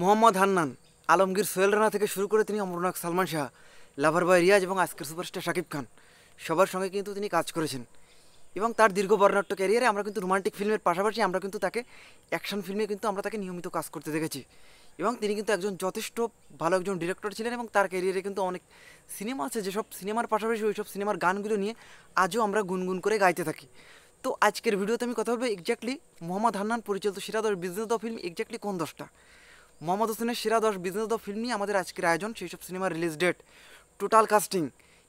মোহাম্মদ হান্নান আলমগীর সোহেল রানা থেকে শুরু করে তিনি অমরনাথ সালমান শাহ লাভার বয় রিয়াজ এবং আজকের সুপারস্টার শাকিব খান সবার সঙ্গে কিন্তু তিনি কাজ করেছেন এবং তার দীর্ঘ বর্ণাট্য ক্যারিয়ারে আমরা কিন্তু রোমান্টিক ফিল্মের পাশাপাশি আমরা কিন্তু তাকে অ্যাকশন ফিল্মে কিন্তু আমরা তাকে নিয়মিত কাজ করতে দেখেছি এবং তিনি কিন্তু একজন যথেষ্ট ভালো একজন ডিরেক্টর ছিলেন এবং তার ক্যারিয়ারে কিন্তু অনেক সিনেমা আছে যেসব সিনেমার পাশাপাশি ওইসব সিনেমার গানগুলো নিয়ে আজও আমরা গুনগুন করে গাইতে থাকি তো আজকের ভিডিওতে আমি কথা বলবো এক্স্যাক্টলি মোহাম্মদ হান্নান পরিচালিত সিরাদ বিজনেস দ ফিল্ম এক্স্যাক্টলি কোন দশটা মোহাম্মদ হোসেনের সেরা দশ বিজনেস দ ফিল্ম নিয়ে আমাদের আজকের আয়োজন সেই সব সিনেমার রিলিজ ডেট টোটাল কাস্টিং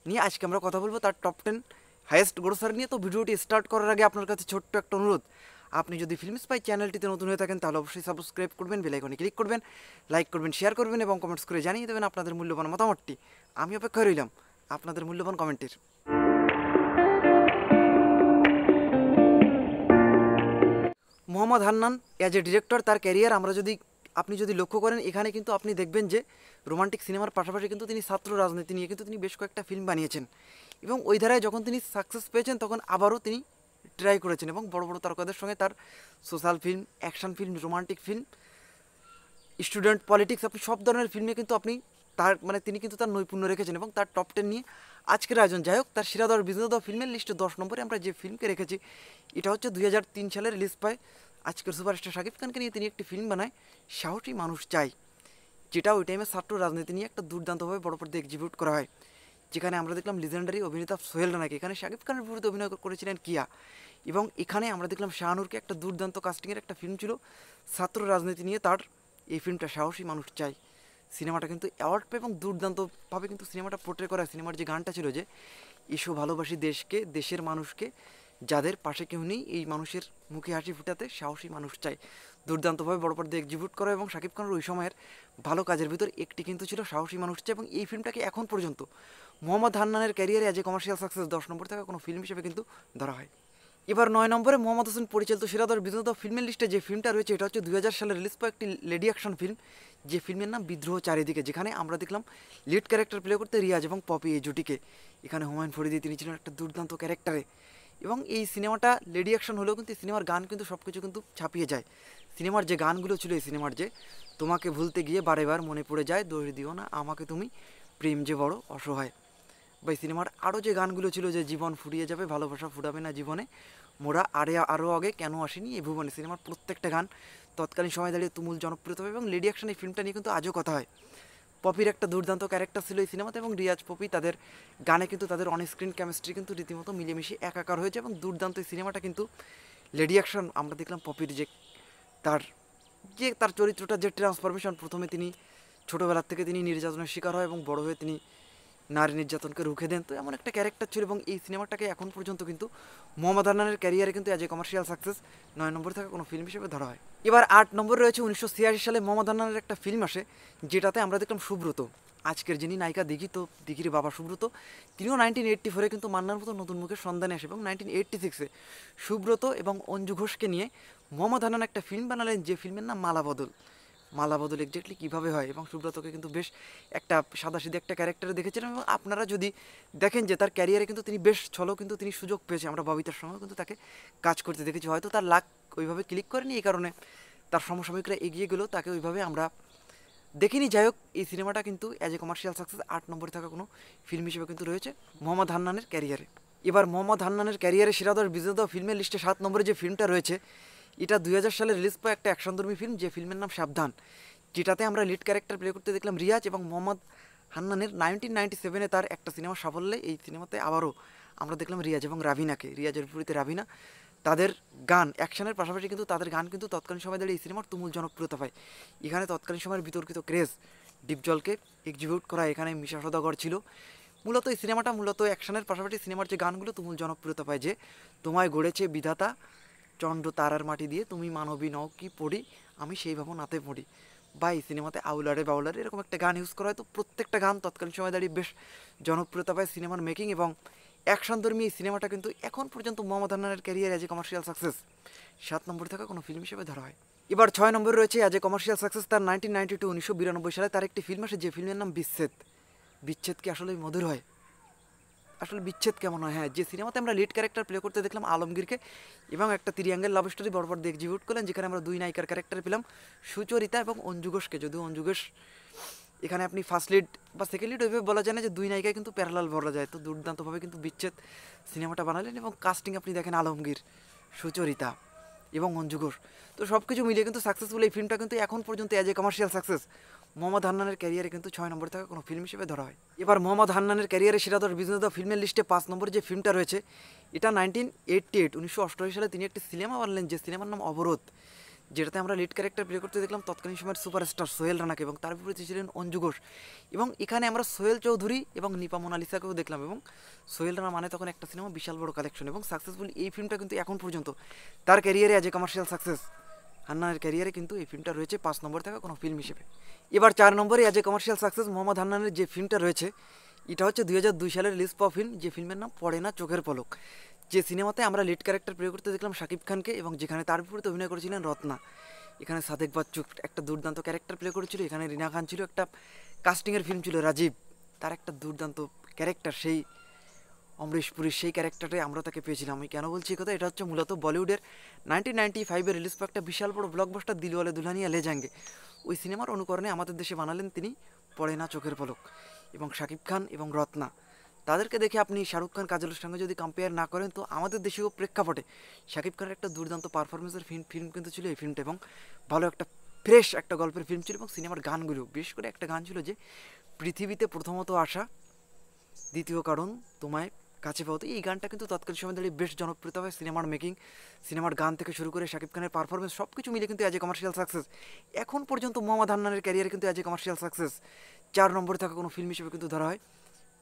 নিয়ে আজকে আমরা কথা বলবো তার টপ টেন হাইয়েস্ট গ্রোসার নিয়ে তো ভিডিওটি স্টার্ট করার আগে আপনার কাছে ছোট্ট একটা অনুরোধ আপনি যদি ফিল্ম স্পাই চ্যানেলটিতে নতুন হয়ে থাকেন তাহলে অবশ্যই সাবস্ক্রাইব করবেন বেলাইকনে ক্লিক করবেন লাইক করবেন শেয়ার করবেন এবং কমেন্টস করে জানিয়ে দেবেন আপনাদের মূল্যবান মতামতটি আমি অপেক্ষা রইলাম আপনাদের মূল্যবান কমেন্টের Mohammad Hannan as a director তার ক্যারিয়ার আমরা যদি আপনি যদি লক্ষ্য করেন এখানে কিন্তু আপনি দেখবেন যে রোমান্টিক সিনেমার পাশাপাশি কিন্তু তিনি ছাত্র রাজনীতি নিয়ে কিন্তু তিনি বেশ কয়েকটা ফিল্ম বানিয়েছেন এবং ওই ধারায় যখন তিনি সাকসেস পেয়েছেন তখন আবারও তিনি ট্রাই করেছেন এবং বড় বড় তারকাদের সঙ্গে তার social film action film romantic film student politics আপনি সব ধরনের ফিল্মে কিন্তু আপনি তার মানে তিনি কিন্তু তার নৈপুণ্য রেখেছেন এবং তার টপ টেন নিয়ে আজকের আয়োজন যাই হোক তার সিরাদর বিজনেদ ফিল্মের লিস্টে দশ নম্বরে আমরা যে ফিল্মকে রেখেছি এটা হচ্ছে দুই সালে রিলিজ পায় আজকের সুপারস্টার শাকিব খানকে নিয়ে তিনি একটি ফিল্ম বানায় সাহসী মানুষ চাই যেটা ওই টাইমে ছাত্র রাজনীতি নিয়ে একটা দুর্দান্তভাবে বড় পর্দে এক্সিকিউট করা হয় যেখানে আমরা দেখলাম লিজেন্ডারি অভিনেতা সোহেল রানাকে এখানে শাকিব খানের বিরুদ্ধে অভিনয় করেছিলেন কিয়া এবং এখানে আমরা দেখলাম শাহানুরকে একটা দুর্দান্ত কাস্টিংয়ের একটা ফিল্ম ছিল ছাত্র রাজনীতি নিয়ে তার এই ফিল্মটা সাহসী মানুষ চাই সিনেমাটা কিন্তু অ্যাওয়ার্ড পেয়ে এবং দুর্দান্তভাবে কিন্তু সিনেমাটা পোর্ট্রে করা সিনেমার যে গানটা ছিল যে এসো ভালোবাসি দেশকে দেশের মানুষকে যাদের পাশে কেউ নেই এই মানুষের মুখে হাসি ফুটাতে সাহসী মানুষ চাই দুর্দান্তভাবে বড় পর্দা এক্সিকিউট করা এবং শাকিব খানের ওই সময়ের ভালো কাজের ভিতর একটি কিন্তু ছিল সাহসী মানুষ চাই এবং এই ফিল্মটাকে এখন পর্যন্ত মোহাম্মদ হান্নানের ক্যারিয়ারে অ্যাজ এ কমার্শিয়াল সাকসেস দশ নম্বর থাকা কোনো ফিল্ম হিসেবে কিন্তু ধরা হয় এবার নয় নম্বরে মোহাম্মদ হোসেন পরিচালিত সিরাদর বিনোদ ফিল্মের লিস্টে যে ফিল্মটা রয়েছে এটা হচ্ছে দুই সালে রিলিজ পাওয়া একটি লেডি অ্যাকশন ফিল্ম যে ফিল্মের নাম বিদ্রোহ চারিদিকে যেখানে আমরা দেখলাম লিড ক্যারেক্টার প্লে করতে রিয়াজ এবং পপি এই জুটিকে এখানে হুমায়ুন ফরিদি তিনি ছিলেন একটা দুর্দান্ত ক্যারেক্টারে এবং এই সিনেমাটা লেডি অ্যাকশন হলেও কিন্তু সিনেমার গান কিন্তু সব কিছু কিন্তু ছাপিয়ে যায় সিনেমার যে গানগুলো ছিল এই সিনেমার যে তোমাকে ভুলতে গিয়ে বারেবার মনে পড়ে যায় দৌড় দিও না আমাকে তুমি প্রেম যে বড় অসহায় বা সিনেমার আরও যে গানগুলো ছিল যে জীবন ফুরিয়ে যাবে ভালোবাসা ফুরাবে না জীবনে মোরা আরে আরও আগে কেন আসেনি এই ভুবনে সিনেমার প্রত্যেকটা গান তৎকালীন সময় দাঁড়িয়ে তুমুল জনপ্রিয়তা এবং লেডি অ্যাকশন এই ফিল্মটা নিয়ে কিন্তু আজও কথা হয় পপির একটা দুর্দান্ত ক্যারেক্টার ছিল এই সিনেমাতে এবং রিয়াজ পপি তাদের গানে কিন্তু তাদের স্ক্রিন কেমিস্ট্রি কিন্তু রীতিমতো মিলেমিশে একাকার হয়েছে এবং দুর্দান্ত এই সিনেমাটা কিন্তু লেডি অ্যাকশন আমরা দেখলাম পপির যে তার যে তার চরিত্রটা যে ট্রান্সফরমেশন প্রথমে তিনি ছোটোবেলার থেকে তিনি নির্যাতনের শিকার হয় এবং বড় হয়ে তিনি নারী নির্যাতনকে রুখে দেন তো এমন একটা ক্যারেক্টার ছিল এবং এই সিনেমাটাকে এখন পর্যন্ত কিন্তু মোহাম্মদ আনানের ক্যারিয়ারে কিন্তু অ্যাজ এ কমার্শিয়াল সাকসেস নয় নম্বরে থাকা কোনো ফিল্ম হিসেবে ধরা হয় এবার আট নম্বর রয়েছে উনিশশো সালে মোহাম্মদ আনানের একটা ফিল্ম আসে যেটাতে আমরা দেখলাম সুব্রত আজকের যিনি নায়িকা দিঘি তো দিঘির বাবা সুব্রত তিনিও নাইনটিন এইট্টি ফোরে কিন্তু মান্নার মতো নতুন মুখের সন্ধানে আসে এবং নাইনটিন এইট্টি সিক্সে সুব্রত এবং অঞ্জু ঘোষকে নিয়ে মোহাম্মদ আনান একটা ফিল্ম বানালেন যে ফিল্মের নাম মালা বদল মালা বদল এক্স্যাক্টলি কীভাবে হয় এবং সুব্রতকে কিন্তু বেশ একটা সাদাসিধে একটা ক্যারেক্টারে দেখেছিলাম এবং আপনারা যদি দেখেন যে তার ক্যারিয়ারে কিন্তু তিনি বেশ ছলো কিন্তু তিনি সুযোগ পেয়েছে আমরা ববিতার সঙ্গে কিন্তু তাকে কাজ করতে দেখেছি হয়তো তার লাক ওইভাবে ক্লিক করেনি এই কারণে তার সমসাময়িকরা এগিয়ে গেলেও তাকে ওইভাবে আমরা দেখিনি যাই হোক এই সিনেমাটা কিন্তু অ্যাজ এ কমার্শিয়াল সাকসেস আট নম্বরে থাকা কোনো ফিল্ম হিসেবে কিন্তু রয়েছে মোহাম্মদ হান্নানের ক্যারিয়ারে এবার মোহাম্মদ হান্নানের ক্যারিয়ারে সিরাদর বিজেতা ফিল্মের লিস্টে সাত নম্বরে যে ফিল্মটা রয়েছে এটা দুই সালে রিলিজ পায় একটা অ্যাকশনধর্মী ফিল্ম যে ফিল্মের নাম সাবধান যেটাতে আমরা লিড ক্যারেক্টার প্লে করতে দেখলাম রিয়াজ এবং মোহাম্মদ হান্নানের নাইনটিন নাইনটি সেভেনে তার একটা সিনেমা সাফল্যে এই সিনেমাতে আবারও আমরা দেখলাম রিয়াজ এবং রাভিনাকে রিয়াজের পুরীতে রাভিনা তাদের গান অ্যাকশনের পাশাপাশি কিন্তু তাদের গান কিন্তু তৎকালীন সময় দাঁড়িয়ে এই সিনেমার তুমুল জনপ্রিয়তা পায় এখানে তৎকালীন সময়ের বিতর্কিত ক্রেজ ডিপজলকে এক্সিকিউট করা এখানে মিশা সদাগর ছিল মূলত এই সিনেমাটা মূলত অ্যাকশনের পাশাপাশি সিনেমার যে গানগুলো তুমুল জনপ্রিয়তা পায় যে তোমায় গড়েছে বিধাতা চন্ড তারার মাটি দিয়ে তুমি মানবী নও কি পড়ি আমি সেই ভাবো নাতে পড়ি বা এই সিনেমাতে আউলারে বাউলারে এরকম একটা গান ইউজ করা হয় তো প্রত্যেকটা গান তৎকালীন সময় দাঁড়িয়ে বেশ জনপ্রিয়তা পায় সিনেমার মেকিং এবং অ্যাকশনধর্মী এই সিনেমাটা কিন্তু এখন পর্যন্ত মোহাম্মদ হান্নানের career as a commercial success সাত নম্বর থাকা কোনো ফিল্ম হিসেবে ধরা হয় এবার ছয় নম্বরে রয়েছে অ্যাজ এ কমার্শিয়াল সাকসেস তার নাইনটিন নাইনটি টু উনিশশো বিরানব্বই সালে তার একটি ফিল্ম আসে যে ফিল্মের নাম বিচ্ছেদ বিচ্ছেদ কি আসলে মধুর হয় আসলে বিচ্ছেদ কেমন হয় হ্যাঁ যে সিনেমাতে আমরা লিড ক্যারেক্টার প্লে করতে দেখলাম আলমগীরকে এবং একটা তিরিয়াঙ্গের লাভ স্টোরি বরবর এক্সিকিউট করলেন যেখানে আমরা দুই নায়িকার ক্যারেক্টার পেলাম সুচরিতা এবং অঞ্জুঘোষকে যদিও অঞ্জুঘোষ এখানে আপনি ফার্স্ট লিড বা সেকেন্ড লিড ওইভাবে বলা যায় না যে দুই নায়িকায় কিন্তু প্যারালাল বলা যায় তো দুর্দান্তভাবে কিন্তু বিচ্ছেদ সিনেমাটা বানালেন এবং কাস্টিং আপনি দেখেন আলমগীর সুচরিতা এবং অঞ্জুঘোষ তো সব কিছু মিলিয়ে কিন্তু সাকসেসফুল এই ফিল্মটা কিন্তু এখন পর্যন্ত as a commercial success Mohammad হান্নানের ক্যারিয়ারে কিন্তু ছয় নম্বর থাকা কোনো ফিল্ম হিসেবে ধরা হয় এবার মোহাম্মদ হান্নানের ক্যারিয়ারে সিরাজুল বিভিন্ন ফিল্মের লিস্টে পাঁচ নম্বর যে ফিল্মটা রয়েছে এটা নাইনটিন এইটটি এইট উনিশশো অষ্টআশি সালে তিনি একটি সিনেমা বানলেন যে সিনেমার নাম অবরোধ যেটাতে আমরা লিড ক্যারেক্টার প্লে করতে দেখলাম তৎকালীন সময়ের সুপারস্টার সোহেল রানাকে এবং তার বিপরীতে ছিলেন অঞ্জু ঘোষ এবং এখানে আমরা সোহেল চৌধুরী এবং নিপা মোনালিসাকেও দেখলাম এবং সোহেল রানা মানে তখন একটা সিনেমা বিশাল বড় কালেকশন এবং সাকসেসফুল এই ফিল্মটা কিন্তু এখন পর্যন্ত তার ক্যারিয়ারে আজ এ কমার্শিয়াল সাকসেস হান্নার ক্যারিয়ারে কিন্তু এই ফিল্মটা রয়েছে পাঁচ নম্বর থাকা কোনো ফিল্ম হিসেবে এবার চার নম্বরে as a commercial success Mohammad হান্নানের যে ফিল্মটা রয়েছে এটা হচ্ছে দুই হাজার দুই সালের রিলিজ পাওয়া ফিল্ম যে ফিল্মের নাম পড়ে না চোখের পলক যে সিনেমাতে আমরা লিড ক্যারেক্টার প্লে করতে দেখলাম শাকিব খানকে এবং যেখানে তার বিপরীতে অভিনয় করেছিলেন রত্না এখানে সাদেক বাচ্চু একটা দুর্দান্ত ক্যারেক্টার প্লে করেছিল এখানে রিনা খান ছিল একটা কাস্টিংয়ের ফিল্ম ছিল রাজীব তার একটা দুর্দান্ত ক্যারেক্টার সেই অমরেশ পুরীর সেই ক্যারেক্টারটাই আমরা তাকে পেয়েছিলাম আমি কেন বলছি কথা এটা হচ্ছে মূলত বলিউডের নাইনটিন নাইনটি ফাইভের রিলিজ পাওয়া একটা বিশাল বড় ব্লকবাস্টার দিলওয়ালে দুলহানিয়া লেজাঙ্গে ওই সিনেমার অনুকরণে আমাদের দেশে বানালেন তিনি পড়ে না চোখের পলক এবং শাকিব খান এবং রত্না তাদেরকে দেখে আপনি শাহরুখ খান কাজলের সঙ্গে যদি কম্পেয়ার না করেন তো আমাদের দেশেও প্রেক্ষাপটে শাকিব খানের একটা দুর্দান্ত পারফরমেন্সের ফিল্ম ফিল্ম কিন্তু ছিল এই ফিল্মটা এবং ভালো একটা ফ্রেশ একটা গল্পের ফিল্ম ছিল এবং সিনেমার গানগুলো বিশেষ করে একটা গান ছিল যে পৃথিবীতে প্রথমত আসা দ্বিতীয় কারণ তোমায় কাছে পাওয়া এই গানটা কিন্তু তৎকালীন সময় দাঁড়িয়ে বেশ জনপ্রিয়তা হয় সিনেমার মেকিং সিনেমার গান থেকে শুরু করে শাকিব খানের পারফরমেন্স সব কিছু মিলে কিন্তু অ্যাজ এ কমার্শিয়াল সাকসেস এখন পর্যন্ত মোহাম্মদ হান্নানের ক্যারিয়ার কিন্তু অ্যাজ এ কমার্শিয়াল সাকসেস চার নম্বরে থাকা কোনো ফিল্ম হিসেবে কিন্তু ধরা হয়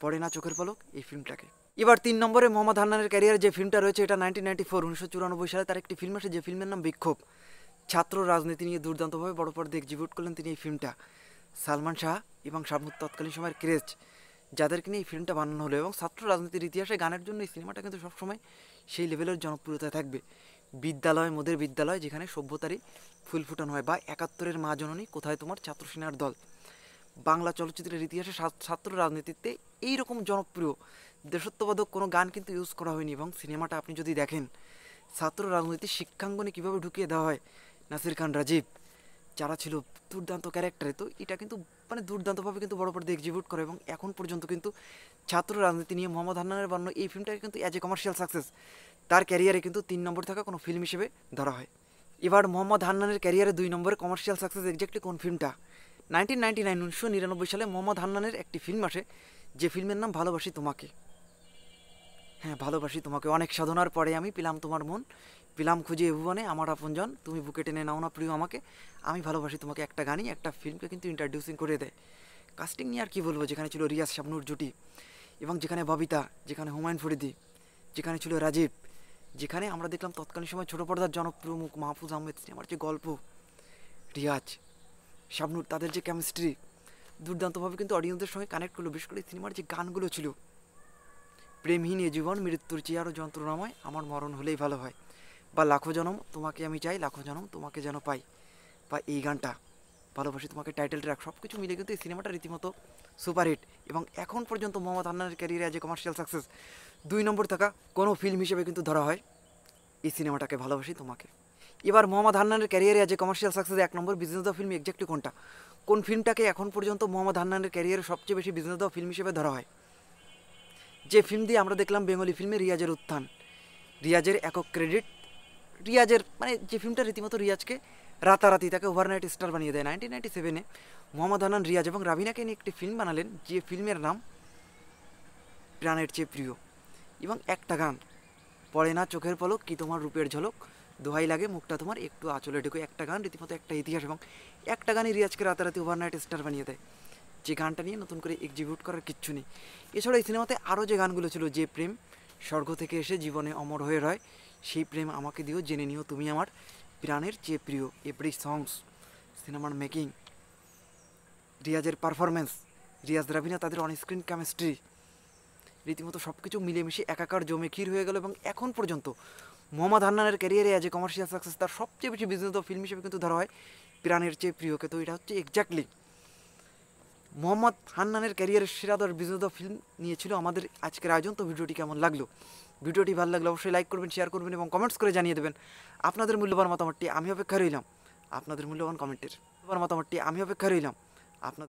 পড়ে না চোখের পলক এই ফিল্মটাকে এবার তিন নম্বরে মোহাম্মদ হান্নানের ক্যারিয়ার যে ফিল্মটা রয়েছে এটা নাইনটিন নাইনটি ফোর উনিশশো চুরানব্বই সালে তার একটি ফিল্ম আছে যে ফিল্মের নাম বিক্ষোভ ছাত্র রাজনীতি নিয়ে দুর্দান্তভাবে বড় পর্দে এক্সিবিউট করলেন তিনি এই ফিল্মটা সালমান শাহ এবং শাহমুদ তৎকালীন সময়ের ক্রেজ যাদেরকে নিয়ে এই ফিল্মটা বানানো হলো এবং ছাত্র রাজনীতির ইতিহাসে গানের জন্য এই সিনেমাটা কিন্তু সবসময় সেই লেভেলের জনপ্রিয়তা থাকবে বিদ্যালয় মোদের বিদ্যালয় যেখানে সভ্যতারই ফুল ফুটানো হয় বা একাত্তরের মা জননী কোথায় তোমার ছাত্র সেনার দল বাংলা চলচ্চিত্রের ইতিহাসে ছাত্র রাজনীতিতে এই রকম জনপ্রিয় দেশত্ববোধক কোনো গান কিন্তু ইউজ করা হয়নি এবং সিনেমাটা আপনি যদি দেখেন ছাত্র রাজনীতি শিক্ষাঙ্গনে কীভাবে ঢুকিয়ে দেওয়া হয় নাসির খান রাজীব যারা ছিল দুর্দান্ত ক্যারেক্টারে তো এটা কিন্তু মানে দুর্দান্তভাবে কিন্তু বড় বড় এক্সিকিউট করে এবং এখন পর্যন্ত কিন্তু ছাত্র রাজনীতি নিয়ে মোহাম্মদ হান্নানের বর্ণ এই ফিল্মটাকে কিন্তু অ্যাজ এ কমার্শিয়াল সাকসেস তার ক্যারিয়ারে কিন্তু তিন নম্বর থাকা কোনো ফিল্ম হিসেবে ধরা হয় এবার মোহাম্মদ হান্নানের ক্যারিয়ারে দুই নম্বরে কমার্শিয়াল সাকসেস এক্স্যাক্টলি কোন ফিল্মটা নাইনটিন নাইনটি নাইন উনিশশো নিরানব্বই সালে মোহাম্মদ হান্নানের একটি ফিল্ম আসে যে ফিল্মের নাম ভালোবাসি তোমাকে হ্যাঁ ভালোবাসি তোমাকে অনেক সাধনার পরে আমি পেলাম তোমার মন পিলাম খুঁজে ভুবনে আমার আপনজন তুমি বুকে টেনে নাও না প্রিয় আমাকে আমি ভালোবাসি তোমাকে একটা গানই একটা ফিল্মকে কিন্তু ইন্ট্রোডিউসিং করে দেয় কাস্টিং নিয়ে আর কী বলবো যেখানে ছিল রিয়াজ শাবনুর জুটি এবং যেখানে ববিতা যেখানে হুমায়ুন ফরিদি যেখানে ছিল রাজীব যেখানে আমরা দেখলাম তৎকালীন সময় ছোটো পর্দার জনপ্রিয় মুখ মাহফুজ আহমেদ সিনেমার যে গল্প রিয়াজ শাবনুর তাদের যে কেমিস্ট্রি দুর্দান্তভাবে কিন্তু অডিয়েন্সের সঙ্গে কানেক্ট করলো বিশেষ করে সিনেমার যে গানগুলো ছিল প্রেমহীন এ জীবন মৃত্যুর চেয়ে আরও যন্ত্রণাময় আমার মরণ হলেই ভালো হয় বা লাখো জনম তোমাকে আমি চাই লাখো জনম তোমাকে যেন পাই বা এই গানটা ভালোবাসি তোমাকে টাইটেল ট্র্যাক সব কিছু মিলে কিন্তু এই সিনেমাটা রীতিমতো সুপারহিট এবং এখন পর্যন্ত মোহাম্মদ আন্নানের ক্যারিয়ারে আজ কমার্শিয়াল সাকসেস দুই নম্বর থাকা কোনো ফিল্ম হিসেবে কিন্তু ধরা হয় এই সিনেমাটাকে ভালোবাসি তোমাকে এবার মোহাম্মদ হান্নানের ক্যারিয়ারে আজ কমার্শিয়াল সাকসেস এক number business the film exactly কোনটা কোন ফিল্মটাকে এখন পর্যন্ত মোহাম্মদ হান্নানের ক্যারিয়ারে সবচেয়ে বেশি বিজনেস দ্য ফিল্ম হিসেবে ধরা হয় যে ফিল্ম দিয়ে আমরা দেখলাম বেঙ্গলি ফিল্মে রিয়াজের উত্থান রিয়াজের একক ক্রেডিট রিয়াজের মানে যে ফিল্মটা রীতিমতো রিয়াজকে রাতারাতি তাকে ওভারনাইট স্টার বানিয়ে দেয় নাইনটিন নাইনটি সেভেনে মোহাম্মদ হানান রিয়াজ এবং রাবিনাকে নিয়ে একটি ফিল্ম বানালেন যে ফিল্মের নাম প্রাণের চেয়ে প্রিয় এবং একটা গান পড়ে না চোখের পলক কি তোমার রূপের ঝলক দোহাই লাগে মুখটা তোমার একটু আঁচলে ঢুকে একটা গান রীতিমতো একটা ইতিহাস এবং একটা গানই রিয়াজকে রাতারাতি ওভারনাইট স্টার বানিয়ে দেয় যে গানটা নিয়ে নতুন করে এক্সিকিউট করার কিচ্ছু নেই এছাড়া এই সিনেমাতে আরও যে গানগুলো ছিল যে প্রেম স্বর্গ থেকে এসে জীবনে অমর হয়ে রয় সেই প্রেম আমাকে দিও জেনে নিও তুমি আমার প্রাণের চেয়ে প্রিয় এভরি সংস সিনেমার মেকিং রিয়াজের পারফরমেন্স রিয়াজ রাভিনা তাদের অনস্ক্রিন কেমিস্ট্রি রীতিমতো সব কিছু মিলেমিশে একাকার জমে ক্ষীর হয়ে গেল এবং এখন পর্যন্ত মোহাম্মদ হান্নানের ক্যারিয়ারে আজ এ কমার্শিয়াল সাকসেস তার সবচেয়ে বেশি বিজনেস ফিল্ম হিসেবে কিন্তু ধরা হয় প্রাণের চেয়ে প্রিয়কে তো এটা হচ্ছে এক্স্যাক্টলি মোহাম্মদ হান্নানের ক্যারিয়ারের সেরা বিজনেস বিজনেস ফিল্ম নিয়েছিল আমাদের আজকের আয়োজন তো ভিডিওটি কেমন লাগলো ভিডিওটি ভালো লাগলে অবশ্যই লাইক করবেন শেয়ার করবেন এবং কমেন্টস করে জানিয়ে দেবেন আপনাদের মূল্যবান মতামতটি আমি অপেক্ষা রইলাম আপনাদের মূল্যবান কমেন্টের মতামতটি আমি অপেক্ষা রইলাম আপনাদের